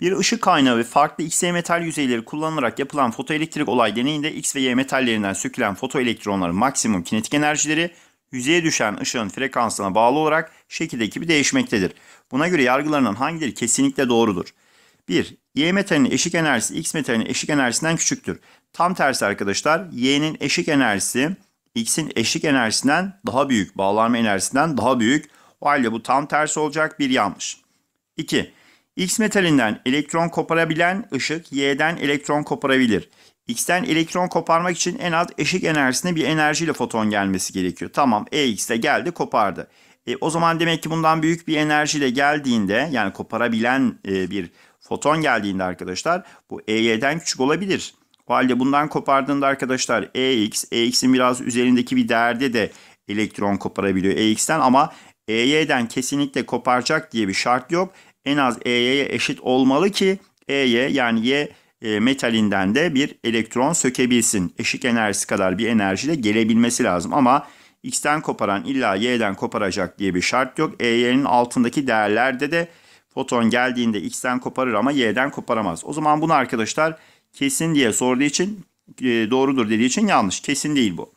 Bir ışık kaynağı ve farklı X, ve Y metal yüzeyleri kullanılarak yapılan fotoelektrik olay deneyinde X ve Y metallerinden sökülen fotoelektronların maksimum kinetik enerjileri yüzeye düşen ışığın frekansına bağlı olarak şekildeki bir değişmektedir. Buna göre yargılarının hangileri kesinlikle doğrudur? 1. Y metalinin eşik enerjisi X metalinin eşik enerjisinden küçüktür. Tam tersi arkadaşlar Y'nin eşik enerjisi X'in eşik enerjisinden daha büyük. Bağlanma enerjisinden daha büyük. O halde bu tam tersi olacak bir yanlış. 2. X metalinden elektron koparabilen ışık Y'den elektron koparabilir. X'ten elektron koparmak için en az eşik enerjisine bir enerjiyle foton gelmesi gerekiyor. Tamam EX de geldi kopardı. E, o zaman demek ki bundan büyük bir enerjiyle geldiğinde yani koparabilen e, bir foton geldiğinde arkadaşlar bu EY'den küçük olabilir. O halde bundan kopardığında arkadaşlar EX, EX'in biraz üzerindeki bir değerde de elektron koparabiliyor EX'ten ama EY'den kesinlikle koparacak diye bir şart yok en az EY'e eşit olmalı ki EY yani Y e, metalinden de bir elektron sökebilsin. Eşik enerjisi kadar bir enerjiyle gelebilmesi lazım ama X'ten koparan illa Y'den koparacak diye bir şart yok. EY'nin altındaki değerlerde de foton geldiğinde X'ten koparır ama Y'den koparamaz. O zaman bunu arkadaşlar kesin diye sorduğu için e, doğrudur dediği için yanlış. Kesin değil bu.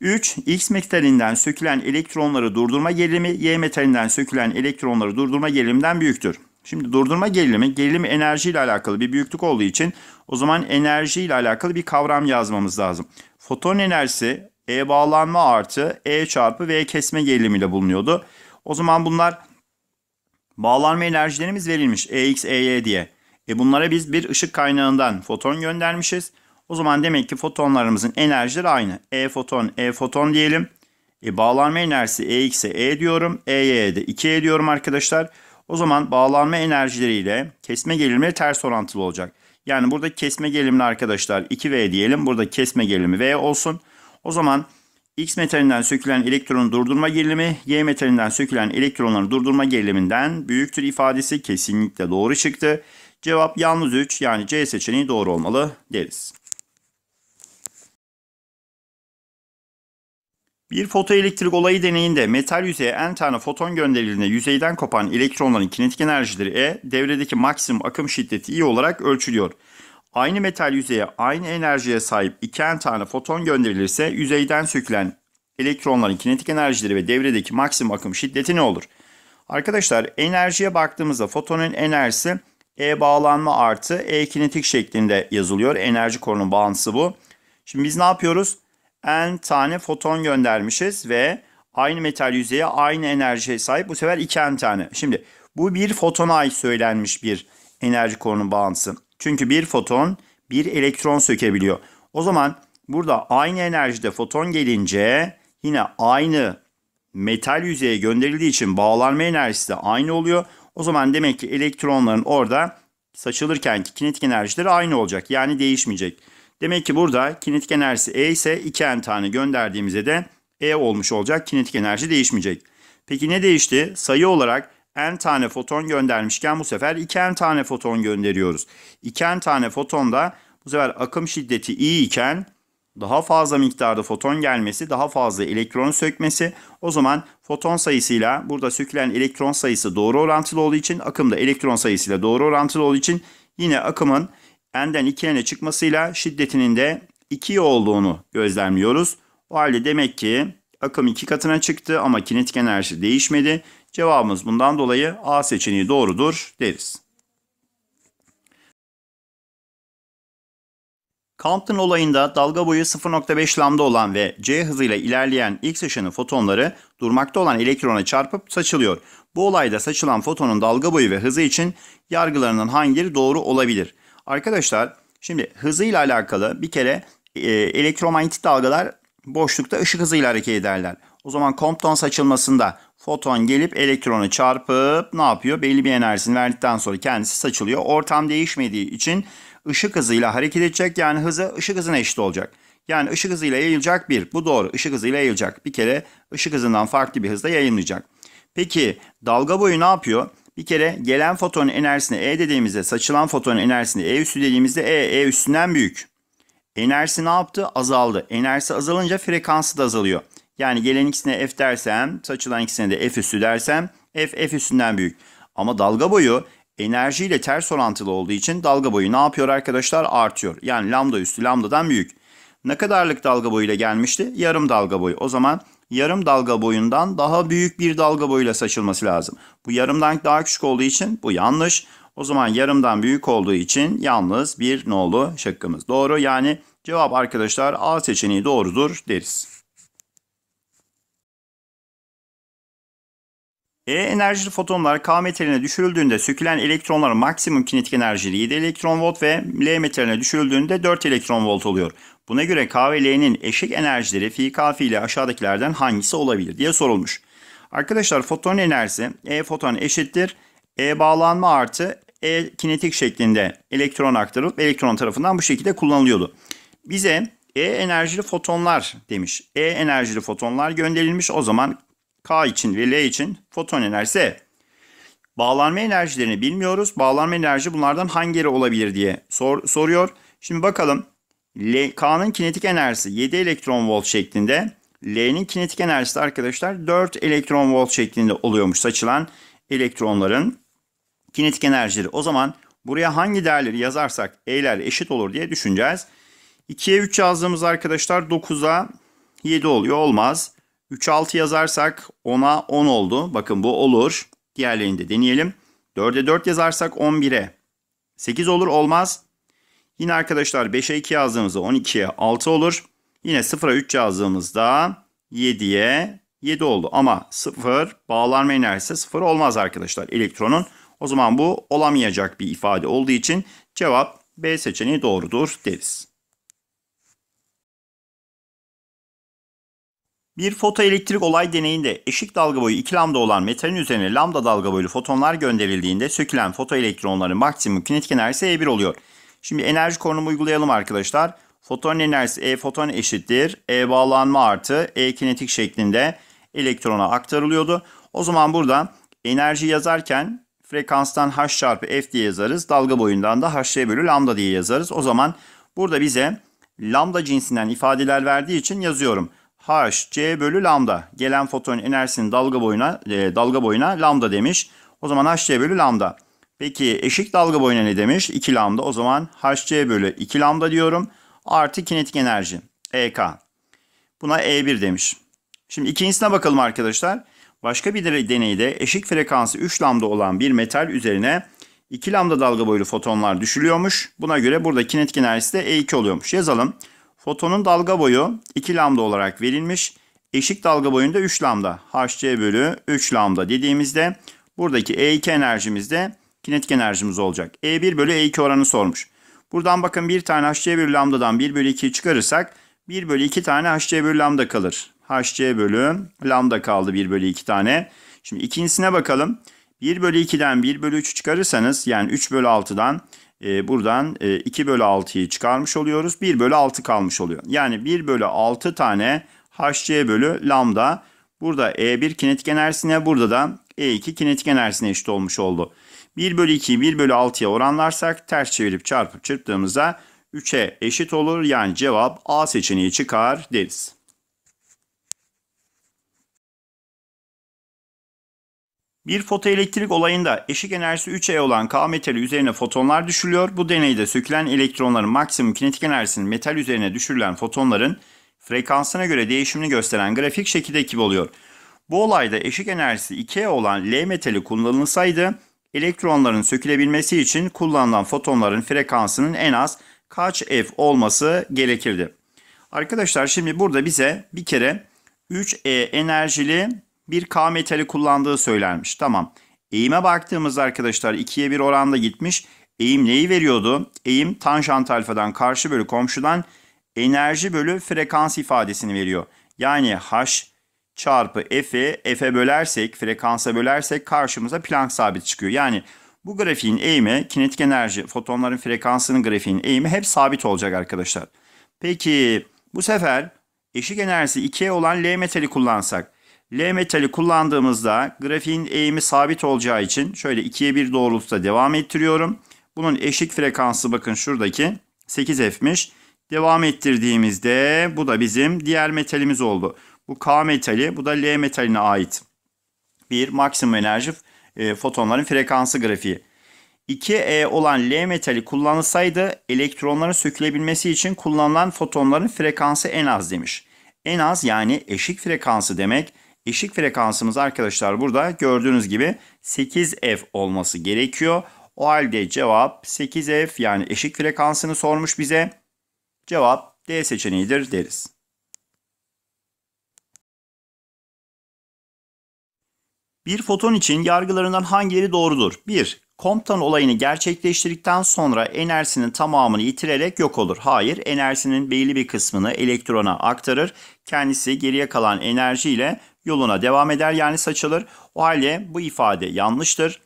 3. X metalinden sökülen elektronları durdurma gerilimi Y metalinden sökülen elektronları durdurma geriliminden büyüktür. Şimdi durdurma gerilimi, gerilim enerji ile alakalı bir büyüklük olduğu için o zaman enerji ile alakalı bir kavram yazmamız lazım. Foton enerjisi E bağlanma artı E çarpı V kesme gerilimi ile bulunuyordu. O zaman bunlar bağlanma enerjilerimiz verilmiş EX, EY diye. E bunlara biz bir ışık kaynağından foton göndermişiz. O zaman demek ki fotonlarımızın enerjileri aynı. E foton, E foton diyelim. E, bağlanma enerjisi E EX'e E diyorum. EY'e de 2E diyorum arkadaşlar. O zaman bağlanma enerjileriyle kesme gerilimi ters orantılı olacak. Yani burada kesme gerilimi arkadaşlar 2V diyelim. Burada kesme gerilimi V olsun. O zaman X metalinden sökülen elektronun durdurma gerilimi Y metalinden sökülen elektronların durdurma geriliminden büyüktür ifadesi kesinlikle doğru çıktı. Cevap yalnız 3 yani C seçeneği doğru olmalı deriz. Bir fotoelektrik olayı deneyinde metal yüzeye n tane foton gönderildiğinde yüzeyden kopan elektronların kinetik enerjileri E, devredeki maksimum akım şiddeti I olarak ölçülüyor. Aynı metal yüzeye aynı enerjiye sahip 2 n tane foton gönderilirse yüzeyden sökülen elektronların kinetik enerjileri ve devredeki maksimum akım şiddeti ne olur? Arkadaşlar enerjiye baktığımızda fotonun enerjisi E bağlanma artı E kinetik şeklinde yazılıyor. Enerji korunum bağıntısı bu. Şimdi biz ne yapıyoruz? n tane foton göndermişiz ve aynı metal yüzeye aynı enerjiye sahip. Bu sefer 2 n tane. Şimdi bu bir fotona ait söylenmiş bir enerji konunun bağıntısı. Çünkü bir foton bir elektron sökebiliyor. O zaman burada aynı enerjide foton gelince yine aynı metal yüzeye gönderildiği için bağlanma enerjisi de aynı oluyor. O zaman demek ki elektronların orada saçılırkenki kinetik enerjileri aynı olacak. Yani değişmeyecek. Demek ki burada kinetik enerjisi E ise 2N tane gönderdiğimizde de E olmuş olacak. Kinetik enerji değişmeyecek. Peki ne değişti? Sayı olarak N tane foton göndermişken bu sefer 2N tane foton gönderiyoruz. 2N tane foton da bu sefer akım şiddeti I iken daha fazla miktarda foton gelmesi, daha fazla elektron sökmesi. O zaman foton sayısıyla burada sökülen elektron sayısı doğru orantılı olduğu için akım da elektron sayısıyla doğru orantılı olduğu için yine akımın n'den 2n'e çıkmasıyla şiddetinin de 2 olduğunu gözlemliyoruz. O halde demek ki akım 2 katına çıktı ama kinetik enerji değişmedi. Cevabımız bundan dolayı A seçeneği doğrudur deriz. Compton olayında dalga boyu 0.5 lambda olan ve c hızıyla ilerleyen X ışını fotonları durmakta olan elektrona çarpıp saçılıyor. Bu olayda saçılan fotonun dalga boyu ve hızı için yargılarının hangileri doğru olabilir? Arkadaşlar şimdi hızıyla alakalı bir kere e, elektromanyetik dalgalar boşlukta ışık hızıyla hareket ederler. O zaman Compton saçılmasında foton gelip elektronu çarpıp ne yapıyor? Belli bir enerjisini verdikten sonra kendisi saçılıyor. Ortam değişmediği için ışık hızıyla hareket edecek. Yani hızı ışık hızına eşit olacak. Yani ışık hızıyla yayılacak bir. Bu doğru. Işık hızıyla yayılacak. Bir kere ışık hızından farklı bir hızda yayılmayacak. Peki dalga boyu ne yapıyor? Bir kere gelen fotonun enerjisini E dediğimizde saçılan fotonun enerjisini E üstü dediğimizde E, E üstünden büyük. Enerjisi ne yaptı? Azaldı. Enerjisi azalınca frekansı da azalıyor. Yani gelen ikisine F dersem, saçılan ikisine de F üstü dersem F, F üstünden büyük. Ama dalga boyu enerjiyle ters orantılı olduğu için dalga boyu ne yapıyor arkadaşlar? Artıyor. Yani lambda üstü lambdadan büyük. Ne kadarlık dalga boyuyla gelmişti? Yarım dalga boyu. O zaman yarım dalga boyundan daha büyük bir dalga boyuyla saçılması lazım. Bu yarımdan daha küçük olduğu için bu yanlış. O zaman yarımdan büyük olduğu için yalnız bir nolu şıkkımız doğru. Yani cevap arkadaşlar A seçeneği doğrudur deriz. E enerjili fotonlar K metaline düşürüldüğünde sökülen elektronların maksimum kinetik enerjisi 7 elektron volt ve L metaline düşürüldüğünde 4 elektron volt oluyor. Buna göre K ve L'nin eşik enerjileri fi K ile aşağıdakilerden hangisi olabilir diye sorulmuş. Arkadaşlar foton enerjisi E foton eşittir. E bağlanma artı E kinetik şeklinde elektron aktarılıp elektron tarafından bu şekilde kullanılıyordu. Bize E enerjili fotonlar demiş. E enerjili fotonlar gönderilmiş. O zaman K için ve L için foton enerjisi E. Bağlanma enerjilerini bilmiyoruz. Bağlanma enerji bunlardan hangileri olabilir diye sor, soruyor. Şimdi bakalım L, K'nın kinetik enerjisi 7 elektron volt şeklinde. L'nin kinetik enerjisi de arkadaşlar 4 elektron volt şeklinde oluyormuş saçılan elektronların kinetik enerjileri. O zaman buraya hangi değerleri yazarsak E'ler eşit olur diye düşüneceğiz. 2'ye 3 yazdığımız arkadaşlar 9'a 7 oluyor olmaz. 3 6 yazarsak 10'a 10 oldu. Bakın bu olur. Diğerlerini de deneyelim. 4'e 4 yazarsak 11'e 8 olur olmaz. Yine arkadaşlar 5'e 2 yazdığımızda 12'ye 6 olur. Yine 0'a 3 yazdığımızda 7'ye 7 oldu. Ama 0 bağlanma enerjisi 0 olmaz arkadaşlar elektronun. O zaman bu olamayacak bir ifade olduğu için cevap B seçeneği doğrudur deriz. Bir fotoelektrik olay deneyinde eşik dalga boyu 2 lambda olan metalin üzerine lambda dalga boylu fotonlar gönderildiğinde sökülen fotoelektronların maksimum kinetik enerjisi E1 oluyor. Şimdi enerji korunumu uygulayalım arkadaşlar. Foton enerjisi E foton eşittir. E bağlanma artı E kinetik şeklinde elektrona aktarılıyordu. O zaman burada enerji yazarken frekanstan H çarpı F diye yazarız. Dalga boyundan da H'ye bölü lambda diye yazarız. O zaman burada bize lambda cinsinden ifadeler verdiği için yazıyorum. H C bölü lambda. Gelen foton enerjisinin dalga boyuna e, dalga boyuna lambda demiş. O zaman H C bölü lambda. Peki eşik dalga boyuna ne demiş? 2 lambda. O zaman hc bölü 2 lambda diyorum. Artı kinetik enerji. EK. Buna E1 demiş. Şimdi ikincisine bakalım arkadaşlar. Başka bir deneyde eşik frekansı 3 lambda olan bir metal üzerine 2 lambda dalga boylu fotonlar düşülüyormuş. Buna göre burada kinetik enerjisi de E2 oluyormuş. Yazalım. Fotonun dalga boyu 2 lambda olarak verilmiş. Eşik dalga boyunda 3 lambda. HC bölü 3 lambda dediğimizde buradaki E2 enerjimiz de kinetik enerjimiz olacak. E1 bölü E2 oranı sormuş. Buradan bakın bir tane HC bölü lambdadan 1 bölü 2'yi çıkarırsak 1 bölü 2 tane HC bölü lambda kalır. HC bölü lambda kaldı 1 bölü 2 tane. Şimdi ikincisine bakalım. 1 bölü 2'den 1 bölü 3 çıkarırsanız yani 3 bölü 6'dan e, buradan e, 2 bölü 6'yı çıkarmış oluyoruz. 1 bölü 6 kalmış oluyor. Yani 1 bölü 6 tane HC bölü lambda burada E1 kinetik enerjisine burada da E2 kinetik enerjisine eşit olmuş oldu. 1 bölü 2'yi 1 bölü 6'ya oranlarsak ters çevirip çarpıp çırptığımızda 3'e eşit olur. Yani cevap A seçeneği çıkar deriz. Bir fotoelektrik olayında eşik enerjisi 3E olan K metali üzerine fotonlar düşülüyor. Bu deneyde sökülen elektronların maksimum kinetik enerjisinin metal üzerine düşürülen fotonların frekansına göre değişimini gösteren grafik şekilde ekip oluyor. Bu olayda eşik enerjisi 2E olan L metali kullanılsaydı Elektronların sökülebilmesi için kullanılan fotonların frekansının en az kaç f olması gerekirdi? Arkadaşlar şimdi burada bize bir kere 3E enerjili bir K metali kullandığı söylenmiş. Tamam. Eğime baktığımızda arkadaşlar 2'ye 1 oranda gitmiş. Eğim neyi veriyordu? Eğim tanjant alfadan karşı bölü komşudan enerji bölü frekans ifadesini veriyor. Yani H çarpı f'e f'e bölersek, frekansa bölersek karşımıza Planck sabit çıkıyor. Yani bu grafiğin eğimi, kinetik enerji, fotonların frekansının grafiğin eğimi hep sabit olacak arkadaşlar. Peki bu sefer eşik enerjisi 2'ye olan L metali kullansak. L metali kullandığımızda grafiğin eğimi sabit olacağı için şöyle 2'ye 1 doğrultuda devam ettiriyorum. Bunun eşik frekansı bakın şuradaki 8F'miş. Devam ettirdiğimizde bu da bizim diğer metalimiz oldu. Bu K metali, bu da L metaline ait bir maksimum enerji e, fotonların frekansı grafiği. 2E olan L metali kullanılsaydı elektronların sökülebilmesi için kullanılan fotonların frekansı en az demiş. En az yani eşik frekansı demek. Eşik frekansımız arkadaşlar burada gördüğünüz gibi 8F olması gerekiyor. O halde cevap 8F yani eşik frekansını sormuş bize. Cevap D seçeneğidir deriz. Bir foton için yargılarından hangileri doğrudur? 1. Compton olayını gerçekleştirdikten sonra enerjisinin tamamını yitirerek yok olur. Hayır, enerjisinin belli bir kısmını elektrona aktarır. Kendisi geriye kalan enerjiyle yoluna devam eder yani saçılır. O halde bu ifade yanlıştır.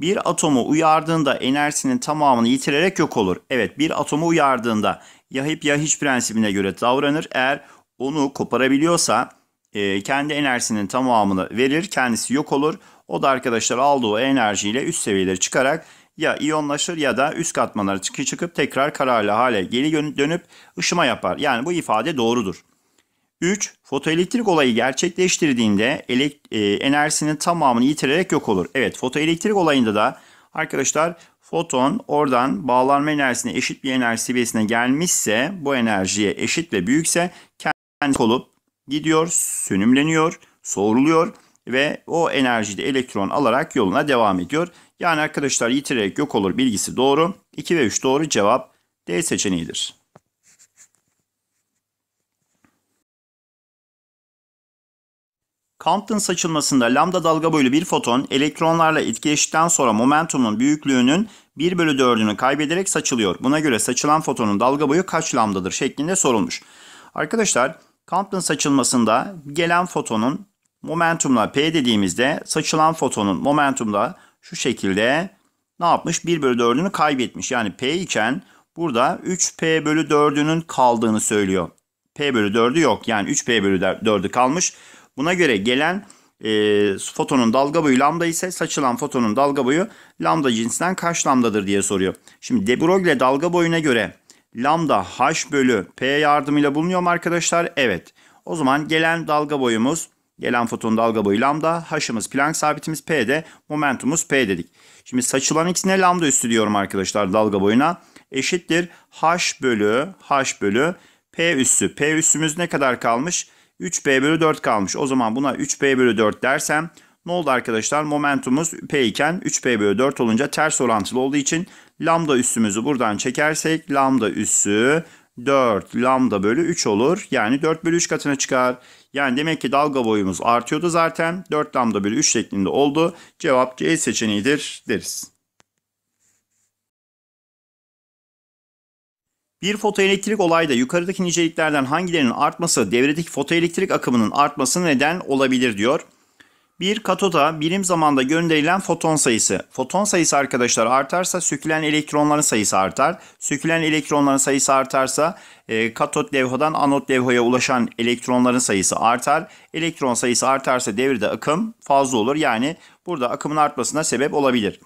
Bir atomu uyardığında enerjisinin tamamını yitirerek yok olur. Evet, bir atomu uyardığında ya hep ya hiç prensibine göre davranır. Eğer onu koparabiliyorsa e, kendi enerjisinin tamamını verir. Kendisi yok olur. O da arkadaşlar aldığı enerjiyle üst seviyeleri çıkarak ya iyonlaşır ya da üst katmanlara çıkıp, çıkıp tekrar kararlı hale geri dönüp ışıma yapar. Yani bu ifade doğrudur. 3. Fotoelektrik olayı gerçekleştirdiğinde e, enerjisinin tamamını yitirerek yok olur. Evet fotoelektrik olayında da arkadaşlar foton oradan bağlanma enerjisine eşit bir enerji seviyesine gelmişse bu enerjiye eşit ve büyükse kendi olup gidiyor, sönümleniyor, soğuruluyor ve o enerjide elektron alarak yoluna devam ediyor. Yani arkadaşlar yitirerek yok olur bilgisi doğru. 2 ve 3 doğru cevap D seçeneğidir. Compton saçılmasında lambda dalga boylu bir foton elektronlarla etkileştikten sonra momentumun büyüklüğünün 1 bölü 4'ünü kaybederek saçılıyor. Buna göre saçılan fotonun dalga boyu kaç lambdadır şeklinde sorulmuş. Arkadaşlar Compton saçılmasında gelen fotonun momentumla P dediğimizde saçılan fotonun momentumda şu şekilde ne yapmış? 1 bölü 4'ünü kaybetmiş. Yani P iken burada 3P bölü 4'ünün kaldığını söylüyor. P bölü 4'ü yok. Yani 3P bölü 4'ü kalmış. Buna göre gelen e, fotonun dalga boyu lambda ise saçılan fotonun dalga boyu lambda cinsinden kaç lambdadır diye soruyor. Şimdi de Broglie dalga boyuna göre lambda h bölü p yardımıyla bulunuyor mu arkadaşlar? Evet. O zaman gelen dalga boyumuz, gelen foton dalga boyu lambda, h'ımız Planck sabitimiz p de momentumumuz p dedik. Şimdi saçılan x'ine lambda üstü diyorum arkadaşlar dalga boyuna. Eşittir h bölü h bölü p üssü. P üssümüz ne kadar kalmış? 3p bölü 4 kalmış. O zaman buna 3p bölü 4 dersem ne oldu arkadaşlar? Momentumuz P iken 3P bölü 4 olunca ters orantılı olduğu için lambda üssümüzü buradan çekersek lambda üssü 4 lambda bölü 3 olur. Yani 4 bölü 3 katına çıkar. Yani demek ki dalga boyumuz artıyordu zaten. 4 lambda bölü 3 şeklinde oldu. Cevap C seçeneğidir deriz. Bir fotoelektrik olayda yukarıdaki niceliklerden hangilerinin artması devredeki fotoelektrik akımının artmasına neden olabilir diyor. Bir katoda birim zamanda gönderilen foton sayısı. Foton sayısı arkadaşlar artarsa sökülen elektronların sayısı artar. Sökülen elektronların sayısı artarsa e, katot levhadan anot levhaya ulaşan elektronların sayısı artar. Elektron sayısı artarsa devrede akım fazla olur. Yani burada akımın artmasına sebep olabilir.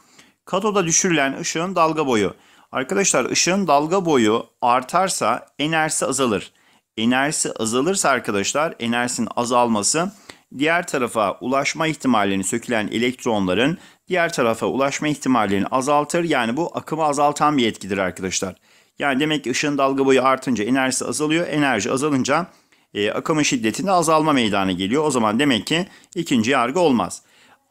Katoda düşürülen ışığın dalga boyu. Arkadaşlar ışığın dalga boyu artarsa enerjisi azalır. Enerjisi azalırsa arkadaşlar enerjisinin azalması diğer tarafa ulaşma ihtimalini sökülen elektronların diğer tarafa ulaşma ihtimallerini azaltır. Yani bu akımı azaltan bir etkidir arkadaşlar. Yani demek ki ışığın dalga boyu artınca enerjisi azalıyor. Enerji azalınca e, akımın şiddetinde azalma meydana geliyor. O zaman demek ki ikinci yargı olmaz.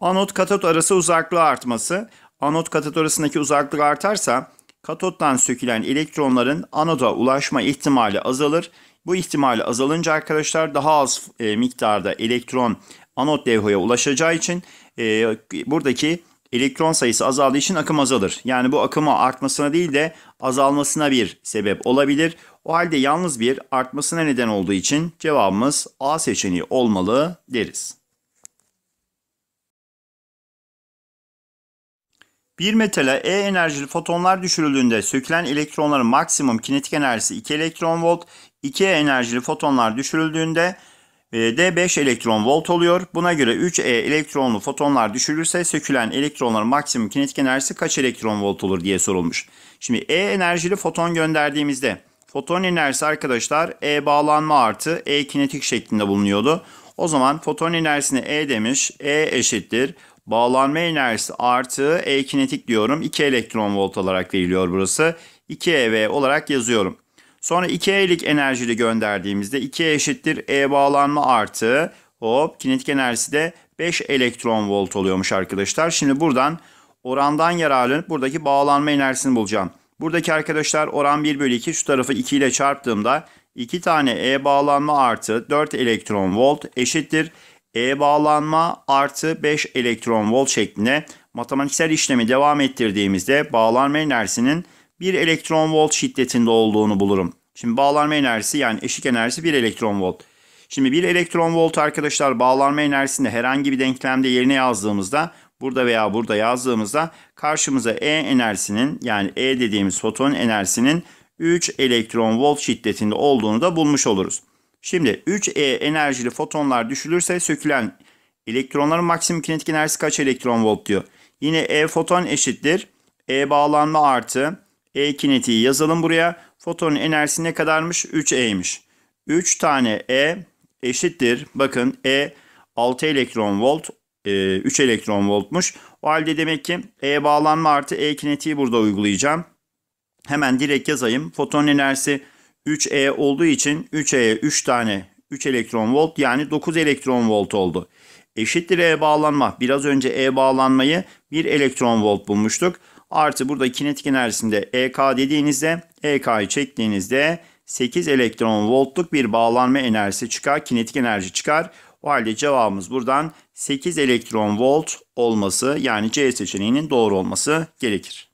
Anot katot arası uzaklığı artması. Anot katot arasındaki uzaklık artarsa katottan sökülen elektronların anoda ulaşma ihtimali azalır. Bu ihtimali azalınca arkadaşlar daha az e, miktarda elektron anot levhaya ulaşacağı için e, buradaki elektron sayısı azaldığı için akım azalır. Yani bu akıma artmasına değil de azalmasına bir sebep olabilir. O halde yalnız bir artmasına neden olduğu için cevabımız A seçeneği olmalı deriz. Bir metale E enerjili fotonlar düşürüldüğünde sökülen elektronların maksimum kinetik enerjisi 2 elektron volt, 2 E enerjili fotonlar düşürüldüğünde e, D 5 elektron volt oluyor. Buna göre 3 E elektronlu fotonlar düşürülürse sökülen elektronların maksimum kinetik enerjisi kaç elektron volt olur diye sorulmuş. Şimdi E enerjili foton gönderdiğimizde foton enerjisi arkadaşlar E bağlanma artı E kinetik şeklinde bulunuyordu. O zaman foton enerjisini E demiş. E eşittir. Bağlanma enerjisi artı e-kinetik diyorum. 2 elektron volt olarak veriliyor burası. 2 EV olarak yazıyorum. Sonra 2 E'lik enerjiyle gönderdiğimizde 2 e eşittir E bağlanma artı hop kinetik enerjisi de 5 elektron volt oluyormuş arkadaşlar. Şimdi buradan orandan yararlanıp buradaki bağlanma enerjisini bulacağım. Buradaki arkadaşlar oran 1 bölü 2 şu tarafı 2 ile çarptığımda 2 tane E bağlanma artı 4 elektron volt eşittir e bağlanma artı 5 elektron volt şeklinde matematiksel işlemi devam ettirdiğimizde bağlanma enerjisinin 1 elektron volt şiddetinde olduğunu bulurum. Şimdi bağlanma enerjisi yani eşik enerjisi 1 elektron volt. Şimdi 1 elektron volt arkadaşlar bağlanma enerjisini herhangi bir denklemde yerine yazdığımızda burada veya burada yazdığımızda karşımıza E enerjisinin yani E dediğimiz foton enerjisinin 3 elektron volt şiddetinde olduğunu da bulmuş oluruz. Şimdi 3E enerjili fotonlar düşülürse sökülen elektronların maksimum kinetik enerjisi kaç elektron volt diyor. Yine E foton eşittir. E bağlanma artı E kinetiği yazalım buraya. Fotonun enerjisi ne kadarmış? 3E'ymiş. 3 tane E eşittir. Bakın E 6 elektron volt. 3 e elektron voltmuş. O halde demek ki E bağlanma artı E kinetiği burada uygulayacağım. Hemen direkt yazayım. Foton enerjisi 3E olduğu için 3E'ye 3 tane 3 elektron volt yani 9 elektron volt oldu. Eşittir E bağlanma. Biraz önce E bağlanmayı 1 elektron volt bulmuştuk. Artı burada kinetik enerjisinde EK dediğinizde EK'yı çektiğinizde 8 elektron voltluk bir bağlanma enerjisi çıkar. Kinetik enerji çıkar. O halde cevabımız buradan 8 elektron volt olması yani C seçeneğinin doğru olması gerekir.